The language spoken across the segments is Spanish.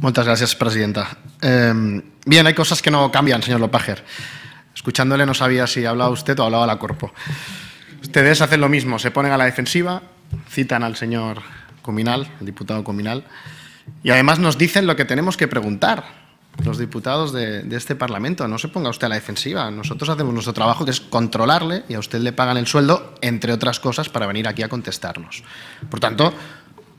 Muchas gracias, presidenta. Em, bien, hay cosas que no cambian, señor Lopager. Escuchándole no sabía si hablaba usted o hablaba la Corpo. Ustedes hacen lo mismo, se ponen a la defensiva, citan al señor Cominal, el diputado Cominal, y además nos dicen lo que tenemos que preguntar los diputados de, de este Parlamento. No se ponga usted a la defensiva. Nosotros hacemos nuestro trabajo, que es controlarle, y a usted le pagan el sueldo, entre otras cosas, para venir aquí a contestarnos. Por tanto,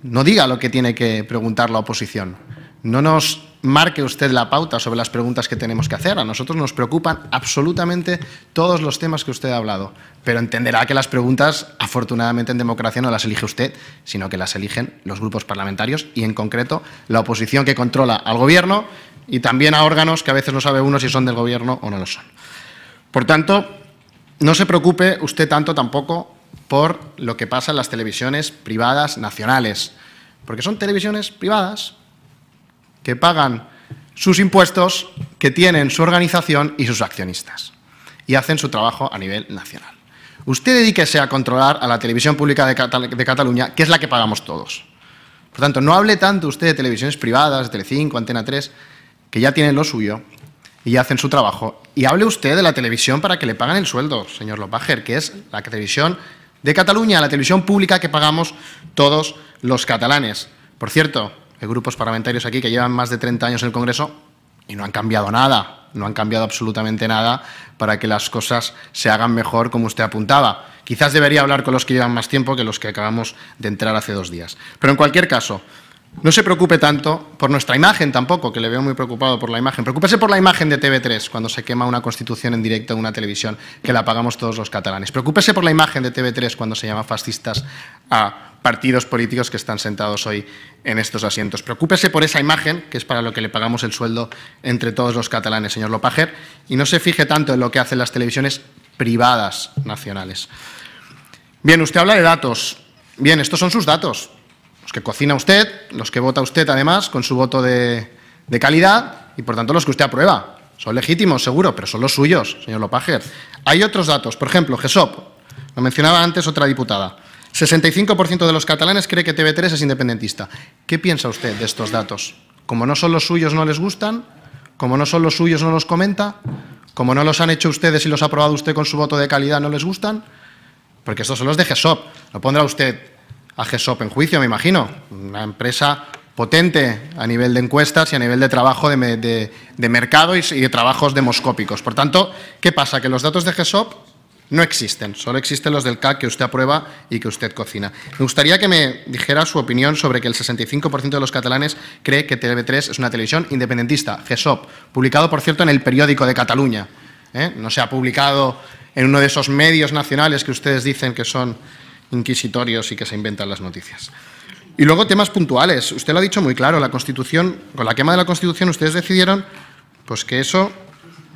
no diga lo que tiene que preguntar la oposición no nos marque usted la pauta sobre las preguntas que tenemos que hacer. A nosotros nos preocupan absolutamente todos los temas que usted ha hablado, pero entenderá que las preguntas, afortunadamente en democracia, no las elige usted, sino que las eligen los grupos parlamentarios y, en concreto, la oposición que controla al Gobierno y también a órganos que a veces no sabe uno si son del Gobierno o no lo son. Por tanto, no se preocupe usted tanto tampoco por lo que pasa en las televisiones privadas nacionales, porque son televisiones privadas que pagan sus impuestos, que tienen su organización y sus accionistas. Y hacen su trabajo a nivel nacional. Usted dedíquese a controlar a la televisión pública de, Cataluña, que es la que pagamos todos. Por tanto, no hable tanto usted de televisiones privadas, de Telecinco, Antena 3, que ya tienen lo suyo y ya hacen su trabajo. Y hable usted de la televisión para que le paguen el sueldo, señor Lopager, que es la televisión de Cataluña, la televisión pública que pagamos todos los catalanes. Por cierto, hay grupos parlamentarios aquí que llevan más de 30 años en el Congreso y no han cambiado nada, no han cambiado absolutamente nada para que las cosas se hagan mejor como usted apuntaba. Quizás debería hablar con los que llevan más tiempo que los que acabamos de entrar hace dos días. Pero en cualquier caso, no se preocupe tanto por nuestra imagen tampoco, que le veo muy preocupado por la imagen. Preocúpese por la imagen de TV3 cuando se quema una constitución en directo en una televisión que la pagamos todos los catalanes. Preocúpese por la imagen de TV3 cuando se llama fascistas a partidos políticos que están sentados hoy en estos asientos. Preocúpese por esa imagen, que es para lo que le pagamos el sueldo entre todos los catalanes, señor Lopager, y no se fije tanto en lo que hacen las televisiones privadas nacionales. Bien, usted habla de datos. Bien, estos son sus datos, los que cocina usted, los que vota usted además con su voto de, calidad y por tanto los que usted aprueba. Son legítimos, seguro, pero son los suyos, señor Lopager. Hay otros datos, por ejemplo, GESOP, lo mencionaba antes otra diputada. 65% de los catalanes cree que TV3 es independentista. ¿Qué piensa usted de estos datos? Como no son los suyos, no les gustan. Como no son los suyos, no los comenta. Como no los han hecho ustedes y los ha aprobado usted con su voto de calidad, no les gustan. Porque estos son los de GESOP. Lo pondrá usted a GESOP en juicio, me imagino. Una empresa potente a nivel de encuestas y a nivel de trabajo de, mercado y, y, de trabajos demoscópicos. Por tanto, ¿qué pasa? Que los datos de GESOP no existen, solo existen los del CAC que usted aprueba y que usted cocina. Me gustaría que me dijera su opinión sobre que el 65% de los catalanes cree que TV3 es una televisión independentista, GESOP, publicado, por cierto, en el periódico de Cataluña. ¿eh? No se ha publicado en uno de esos medios nacionales que ustedes dicen que son inquisitorios y que se inventan las noticias. Y luego temas puntuales. Usted lo ha dicho muy claro, la Constitución, con la quema de la Constitución ustedes decidieron pues que eso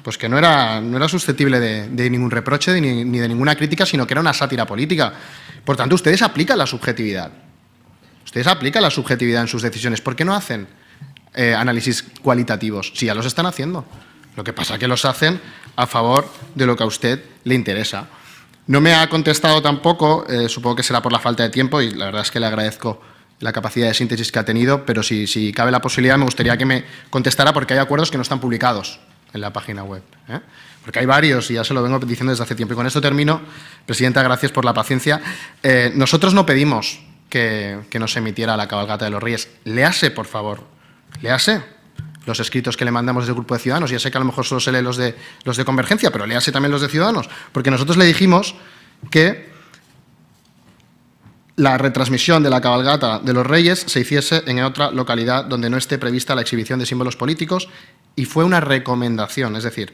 pues que no era, susceptible de, ningún reproche ni, de ninguna crítica, sino que era una sátira política. Por tanto, ustedes aplican la subjetividad. Ustedes aplican la subjetividad en sus decisiones. ¿Por qué no hacen eh, análisis cualitativos? Si ya los están haciendo. Lo que pasa es que los hacen a favor de lo que a usted le interesa. No me ha contestado tampoco, eh, supongo que será por la falta de tiempo y la verdad es que le agradezco la capacidad de síntesis que ha tenido, pero si cabe la posibilidad me gustaría que me contestara porque hay acuerdos que no están publicados en la página web. ¿eh? Porque hay varios, y ya se lo vengo diciendo desde hace tiempo. Y con esto termino. Presidenta, gracias por la paciencia. Eh, nosotros no pedimos que, que, nos emitiera la cabalgata de los Reyes. Léase, por favor. Léase los escritos que le mandamos desde el grupo de Ciudadanos. Ya sé que a lo mejor solo se lee los de, los de Convergencia, pero léase también los de Ciudadanos. Porque nosotros le dijimos que la retransmisión de la cabalgata de los reyes se hiciese en otra localidad donde no esté prevista la exhibición de símbolos políticos y fue una recomendación, es decir,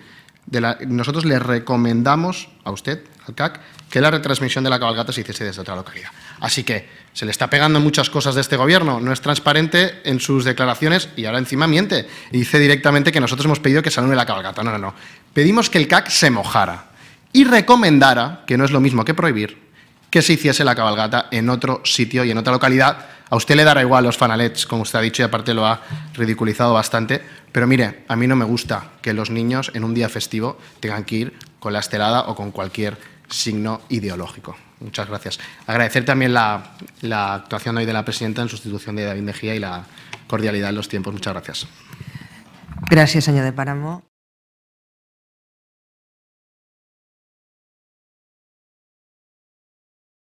nosotros le recomendamos a usted, al CAC, que la retransmisión de la cabalgata se hiciese desde otra localidad. Así que se le está pegando muchas cosas de este gobierno, no es transparente en sus declaraciones y ahora encima miente y dice directamente que nosotros hemos pedido que se anule la cabalgata. No, no, no. Pedimos que el CAC se mojara y recomendara, que no es lo mismo que prohibir, que se hiciese la cabalgata en otro sitio y en otra localidad. A usted le dará igual los fanalets, como usted ha dicho, y aparte lo ha ridiculizado bastante. Pero mire, a mí no me gusta que los niños en un día festivo tengan que ir con la estelada o con cualquier signo ideológico. Muchas gracias. Agradecer también la, actuación hoy de la presidenta en sustitución de David Mejía y la cordialidad en los tiempos. Muchas gracias. Gracias, señor de Páramo.